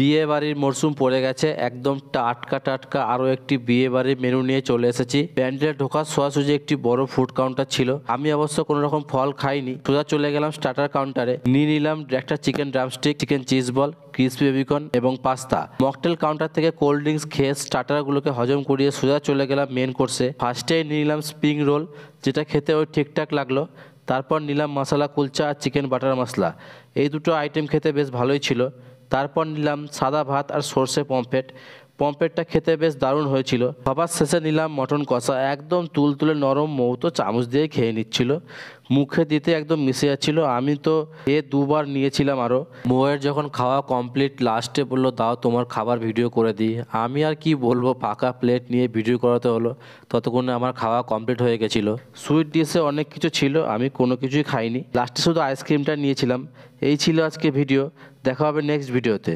বিয়ে বাড়ির মরশুম পড়ে গেছে একদম টাটকা টাটকা আরও একটি বিয়ে বাড়ির মেনু নিয়ে চলে এসেছি ব্যান্ডেলে ঢোকার সোজাসুজি একটি বড় ফুড কাউন্টার ছিল আমি অবশ্য কোনো রকম ফল খাইনি সোজা চলে গেলাম স্টার্টার কাউন্টারে নিয়ে নিলাম একটা chicken drumstick chicken cheese ball crispy baby corn এবং পাস্তা মকটেল কাউন্টার থেকে কোল্ড ড্রিঙ্কস খেয়ে স্টার্টারগুলোকে হজম করিয়ে সোজা চলে গেলাম মেন কোর্সে ফার্স্টে নিয়ে নিলাম স্প্রিং রোল যেটা খেতে ওই ঠিকঠাক লাগলো তারপর নিলাম মশলা কুলচা আর চিকেন বাটার মশলা এই দুটো আইটেম খেতে বেশ ভালোই ছিল তারপর নিলাম সাদা ভাত আর সর্ষে পম্ফেট পম্পেটটা খেতে বেশ দারুণ হয়েছিল সবার শেষে নিলাম মটন কষা একদম তুল তুলে নরম মৌতো চামচ দিয়ে খেয়ে নিচ্ছিল মুখে দিতে একদম মিশে যাচ্ছিল আমি তো এ দুবার নিয়েছিলাম আরও মোয়ের যখন খাওয়া কমপ্লিট লাস্টে বললো দাও তোমার খাবার ভিডিও করে দিই আমি আর কি বলবো ফাঁকা প্লেট নিয়ে ভিডিও করাতে হলো ততক্ষণে আমার খাওয়া কমপ্লিট হয়ে গেছিল সুইট ডিশে অনেক কিছু ছিল আমি কোনো কিছুই খাইনি লাস্টে শুধু আইসক্রিমটা নিয়েছিলাম এই ছিল আজকে ভিডিও দেখা হবে নেক্সট ভিডিওতে